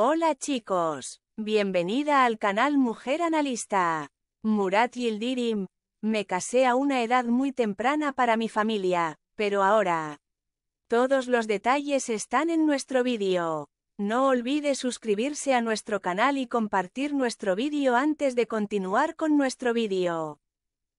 Hola chicos, bienvenida al canal Mujer Analista. Murat Yildirim, me casé a una edad muy temprana para mi familia, pero ahora... Todos los detalles están en nuestro vídeo. No olvide suscribirse a nuestro canal y compartir nuestro vídeo antes de continuar con nuestro vídeo.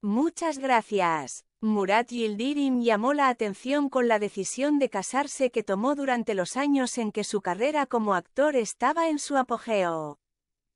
Muchas gracias. Murat Yildirim llamó la atención con la decisión de casarse que tomó durante los años en que su carrera como actor estaba en su apogeo.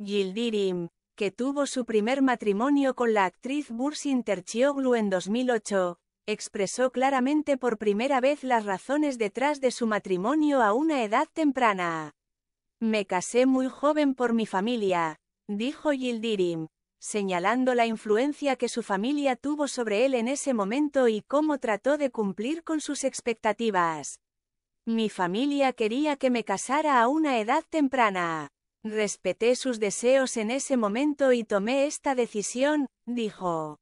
Yildirim, que tuvo su primer matrimonio con la actriz Bursin Tercioglu en 2008, expresó claramente por primera vez las razones detrás de su matrimonio a una edad temprana. Me casé muy joven por mi familia, dijo Yildirim, señalando la influencia que su familia tuvo sobre él en ese momento y cómo trató de cumplir con sus expectativas. Mi familia quería que me casara a una edad temprana. Respeté sus deseos en ese momento y tomé esta decisión, dijo.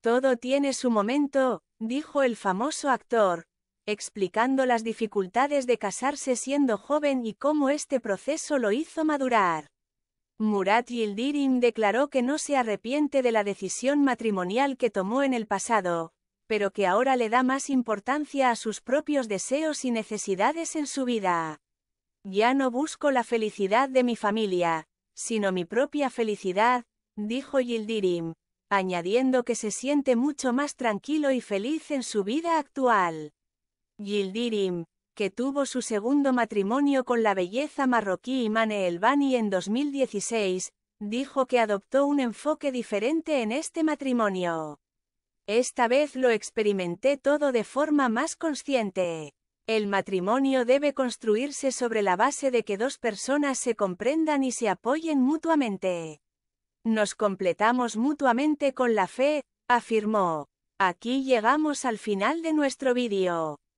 Todo tiene su momento, dijo el famoso actor, explicando las dificultades de casarse siendo joven y cómo este proceso lo hizo madurar. Murat Yildirim declaró que no se arrepiente de la decisión matrimonial que tomó en el pasado, pero que ahora le da más importancia a sus propios deseos y necesidades en su vida. Ya no busco la felicidad de mi familia, sino mi propia felicidad, dijo Yildirim, añadiendo que se siente mucho más tranquilo y feliz en su vida actual. Yildirim, que tuvo su segundo matrimonio con la belleza marroquí Imane Elbani en 2016, dijo que adoptó un enfoque diferente en este matrimonio. Esta vez lo experimenté todo de forma más consciente. El matrimonio debe construirse sobre la base de que dos personas se comprendan y se apoyen mutuamente. Nos completamos mutuamente con la fe, afirmó. Aquí llegamos al final de nuestro vídeo.